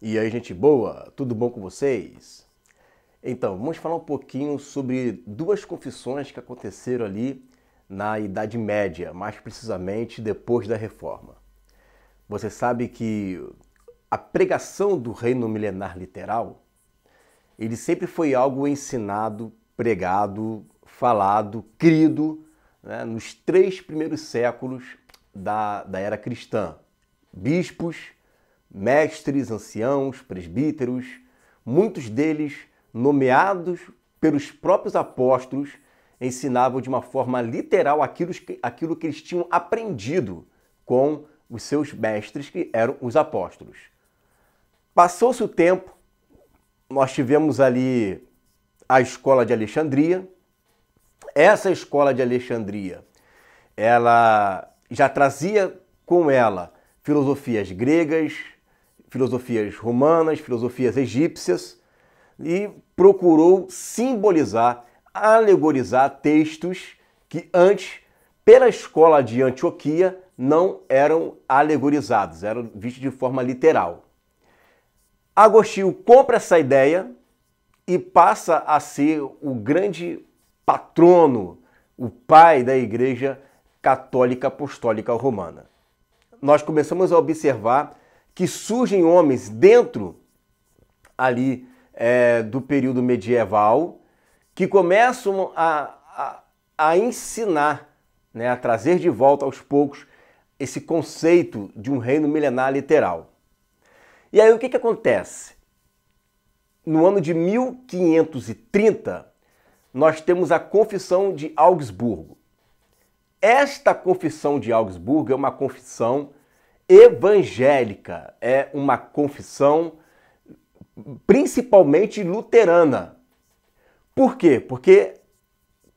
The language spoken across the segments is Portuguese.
E aí, gente boa, tudo bom com vocês? Então, vamos falar um pouquinho sobre duas confissões que aconteceram ali na Idade Média, mais precisamente depois da Reforma. Você sabe que a pregação do reino milenar literal, ele sempre foi algo ensinado, pregado, falado, crido né, nos três primeiros séculos da, da era cristã. Bispos, mestres, anciãos, presbíteros, muitos deles nomeados pelos próprios apóstolos, ensinavam de uma forma literal aquilo que, aquilo que eles tinham aprendido com os seus mestres, que eram os apóstolos. Passou-se o tempo, nós tivemos ali a escola de Alexandria. Essa escola de Alexandria, ela já trazia com ela filosofias gregas, filosofias romanas, filosofias egípcias e procurou simbolizar, alegorizar textos que antes, pela escola de Antioquia, não eram alegorizados, eram vistos de forma literal. Agostinho compra essa ideia e passa a ser o grande patrono, o pai da Igreja Católica Apostólica Romana. Nós começamos a observar que surgem homens dentro ali é, do período medieval que começam a, a, a ensinar, né, a trazer de volta aos poucos esse conceito de um reino milenar literal. E aí o que, que acontece? No ano de 1530, nós temos a Confissão de Augsburgo. Esta Confissão de Augsburgo é uma confissão evangélica, é uma confissão principalmente luterana. Por quê? Porque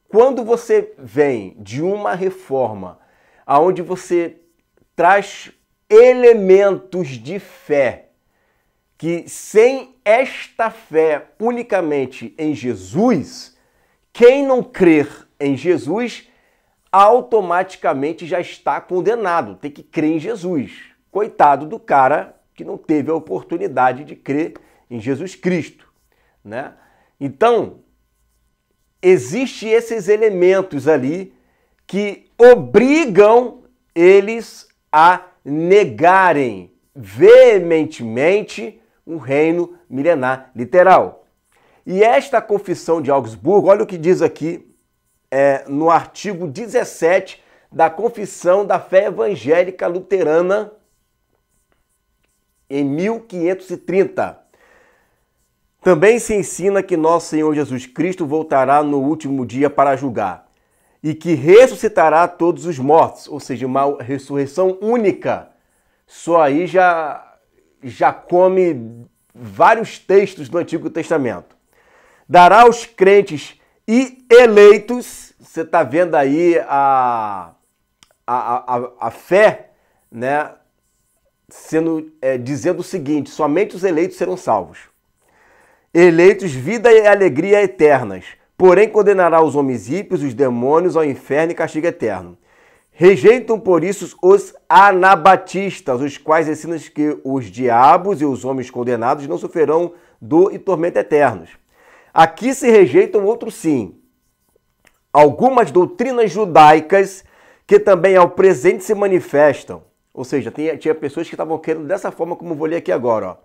quando você vem de uma reforma aonde você traz elementos de fé que sem esta fé unicamente em Jesus, quem não crer em Jesus automaticamente já está condenado, tem que crer em Jesus. Coitado do cara que não teve a oportunidade de crer em Jesus Cristo, né? Então, existe esses elementos ali que obrigam eles a negarem veementemente o reino milenar literal. E esta confissão de Augsburgo, olha o que diz aqui é, no artigo 17 da Confissão da Fé Evangélica Luterana em 1530. Também se ensina que nosso Senhor Jesus Cristo voltará no último dia para julgar e que ressuscitará todos os mortos, ou seja, uma ressurreição única. Só aí já já come vários textos do Antigo Testamento. Dará aos crentes e eleitos. Você está vendo aí a, a, a, a, fé, né? Sendo, é, dizendo o seguinte: somente os eleitos serão salvos. Eleitos, vida e alegria eternas. Porém, condenará os homens ímpios os demônios ao inferno e castigo eterno. Rejeitam, por isso, os anabatistas, os quais ensinam que os diabos e os homens condenados não sofrerão dor e tormento eternos Aqui se rejeitam outro sim. Algumas doutrinas judaicas que também ao presente se manifestam. Ou seja, tinha, tinha pessoas que estavam querendo dessa forma como vou ler aqui agora. Ó.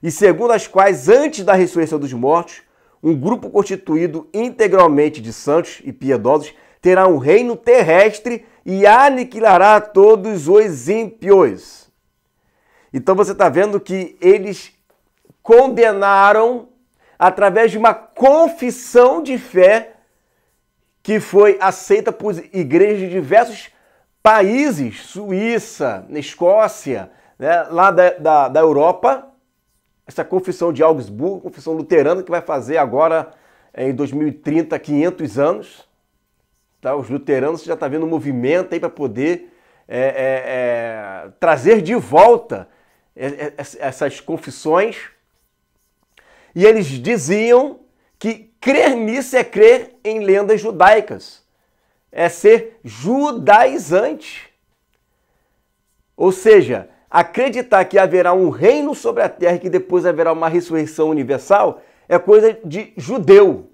E segundo as quais, antes da ressurreição dos mortos, um grupo constituído integralmente de santos e piedosos terá um reino terrestre e aniquilará todos os ímpios. Então você está vendo que eles condenaram através de uma confissão de fé que foi aceita por igrejas de diversos países, Suíça, Escócia, né, lá da, da, da Europa, essa confissão de Augsburgo, confissão luterana, que vai fazer agora eh, em 2030 500 anos. Tá? Os luteranos já estão tá vendo um movimento aí para poder é, é, é, trazer de volta eh, eh, essas confissões e eles diziam que crer nisso é crer em lendas judaicas, é ser judaizante. Ou seja, acreditar que haverá um reino sobre a terra e que depois haverá uma ressurreição universal é coisa de judeu.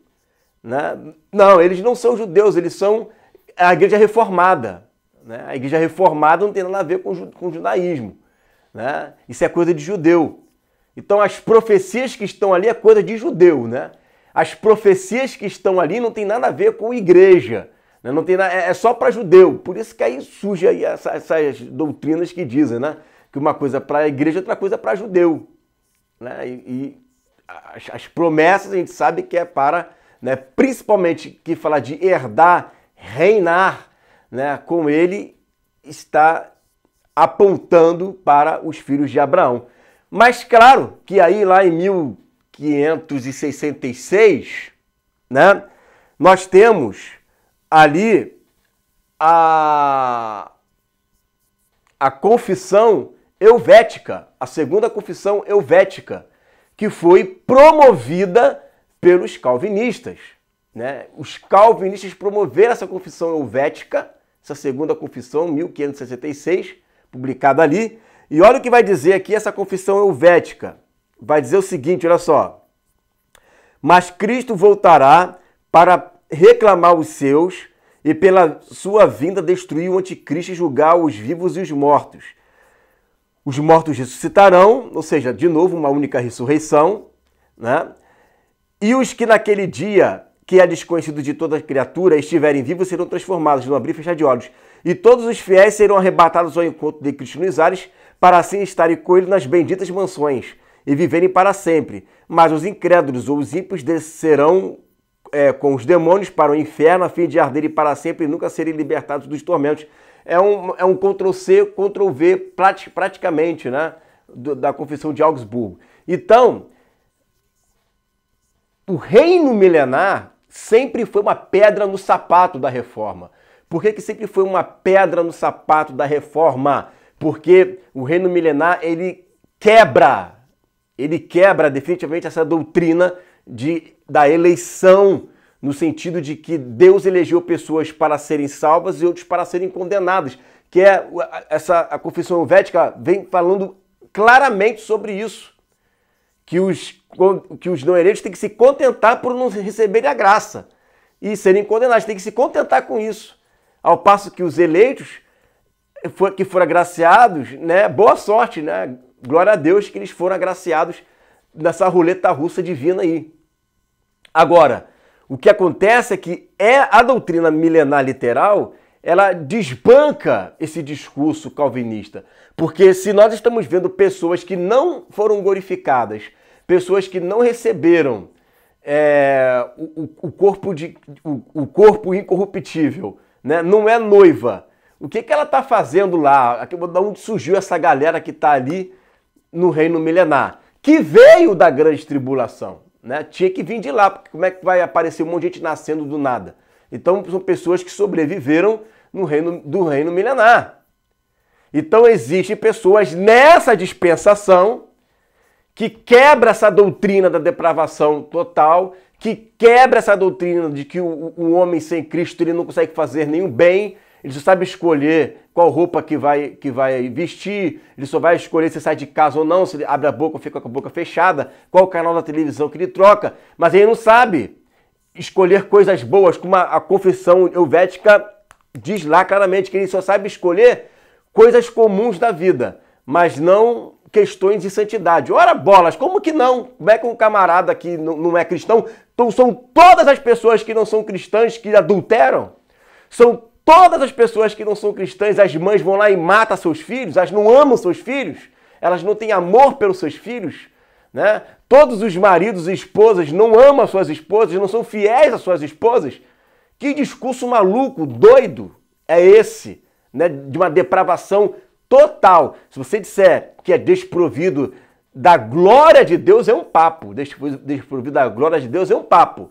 Né? Não, eles não são judeus, eles são a igreja reformada. Né? A igreja reformada não tem nada a ver com, o judaísmo. Né? Isso é coisa de judeu. Então as profecias que estão ali é coisa de judeu, né? As profecias que estão ali não tem nada a ver com igreja, né? não tem nada, é, é só para judeu. Por isso que aí surge aí essa, essas doutrinas que dizem, né? Que uma coisa é para a igreja, outra coisa é para judeu, né? E, e as, as, promessas a gente sabe que é para, né? Principalmente que fala de herdar, reinar, né? Com ele está apontando para os filhos de Abraão. Mas claro que aí lá em 1566, né, nós temos ali a, a confissão helvética, a segunda confissão helvética, que foi promovida pelos calvinistas. Né? Os calvinistas promoveram essa confissão helvética, essa segunda confissão, 1566, publicada ali, e olha o que vai dizer aqui essa confissão helvética. Vai dizer o seguinte, olha só. Mas Cristo voltará para reclamar os seus e pela sua vinda destruir o anticristo e julgar os vivos e os mortos. Os mortos ressuscitarão, ou seja, de novo uma única ressurreição, né? E os que naquele dia, que é desconhecido de toda criatura, estiverem vivos serão transformados no abrir e fechar de olhos. E todos os fiéis serão arrebatados ao encontro de Cristo nos ares para assim estarem com ele nas benditas mansões e viverem para sempre. Mas os incrédulos ou os ímpios descerão é, com os demônios para o inferno, a fim de arderem para sempre e nunca serem libertados dos tormentos. É um, é um Ctrl-C, Ctrl-V prati praticamente, né? Do, da Confissão de Augsburgo. Então, o reino milenar sempre foi uma pedra no sapato da reforma. Por que, que sempre foi uma pedra no sapato da reforma? porque o reino milenar ele quebra, ele quebra definitivamente essa doutrina de, da eleição, no sentido de que Deus elegeu pessoas para serem salvas e outros para serem condenadas, que é essa a confissão vética vem falando claramente sobre isso, que os que os não herentes têm que se contentar por não receberem a graça e serem condenados, têm que se contentar com isso, ao passo que os eleitos que foram agraciados, né? Boa sorte, né? Glória a Deus que eles foram agraciados nessa roleta russa divina aí. Agora, o que acontece é que é a doutrina milenar literal, ela desbanca esse discurso calvinista. Porque se nós estamos vendo pessoas que não foram glorificadas, pessoas que não receberam é, o, o, corpo de, o, o corpo incorruptível, né? não é noiva, o que, que ela está fazendo lá? De onde surgiu essa galera que está ali no reino milenar? Que veio da grande tribulação, né? Tinha que vir de lá, porque como é que vai aparecer um monte de gente nascendo do nada? Então são pessoas que sobreviveram no reino do reino milenar. Então existem pessoas nessa dispensação que quebra essa doutrina da depravação total, que quebra essa doutrina de que o, o homem sem Cristo ele não consegue fazer nenhum bem, ele só sabe escolher qual roupa que vai, que vai vestir, ele só vai escolher se sai de casa ou não, se ele abre a boca ou fica com a boca fechada, qual o canal da televisão que ele troca, mas ele não sabe escolher coisas boas, como a, a confissão helvética diz lá claramente, que ele só sabe escolher coisas comuns da vida, mas não questões de santidade. Ora bolas, como que não? Como é que um camarada que não, não é cristão, então são todas as pessoas que não são cristãs que adulteram? São todas as pessoas que não são cristãs, as mães vão lá e matam seus filhos, elas não amam seus filhos, elas não têm amor pelos seus filhos, né? Todos os maridos e esposas não amam suas esposas, não são fiéis às suas esposas. Que discurso maluco, doido é esse, né? De uma depravação total. Se você disser que é desprovido da glória de Deus, é um papo. Desprovido da glória de Deus é um papo.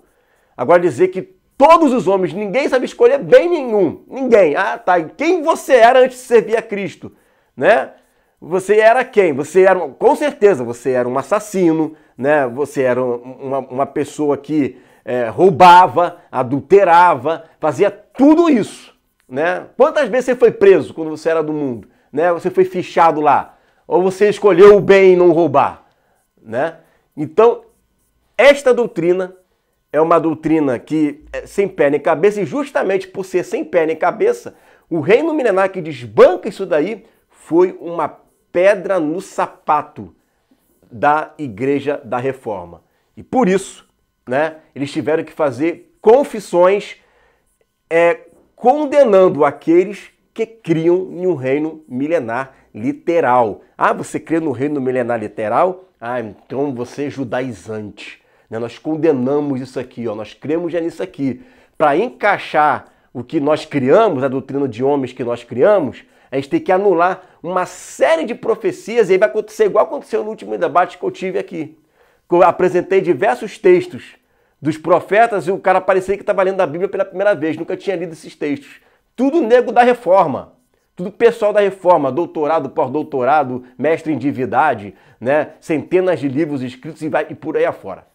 Agora dizer que Todos os homens, ninguém sabe escolher bem nenhum. Ninguém. Ah, tá. Quem você era antes de servir a Cristo, né? Você era quem? Você era, com certeza, você era um assassino, né? Você era uma, uma pessoa que é, roubava, adulterava, fazia tudo isso, né? Quantas vezes você foi preso quando você era do mundo, né? Você foi fichado lá, ou você escolheu o bem e não roubar, né? Então, esta doutrina é uma doutrina que é sem pé nem cabeça, e justamente por ser sem pé nem cabeça, o reino milenar que desbanca isso daí foi uma pedra no sapato da Igreja da Reforma. E por isso, né, eles tiveram que fazer confissões é, condenando aqueles que criam em um reino milenar literal. Ah, você crê no reino milenar literal? Ah, então você é judaizante. Né? Nós condenamos isso aqui, ó, nós cremos já é nisso aqui. Para encaixar o que nós criamos, a doutrina de homens que nós criamos, a gente tem que anular uma série de profecias e aí vai acontecer igual aconteceu no último debate que eu tive aqui. eu apresentei diversos textos dos profetas e o cara parecia que estava lendo a Bíblia pela primeira vez, nunca tinha lido esses textos. Tudo nego da reforma, tudo pessoal da reforma, doutorado, pós-doutorado, mestre em divindade, né? centenas de livros escritos e, vai, e por aí afora.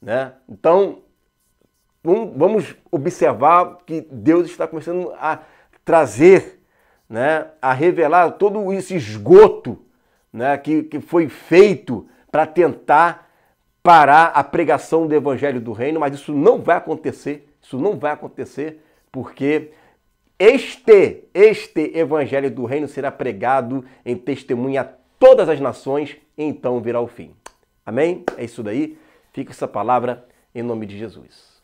Né? Então, vamos observar que Deus está começando a trazer, né, a revelar todo esse esgoto né, que, que foi feito para tentar parar a pregação do Evangelho do Reino, mas isso não vai acontecer, isso não vai acontecer, porque este, este Evangelho do Reino será pregado em testemunha a todas as nações, então virá o fim. Amém? É isso daí. Fica essa palavra em nome de Jesus.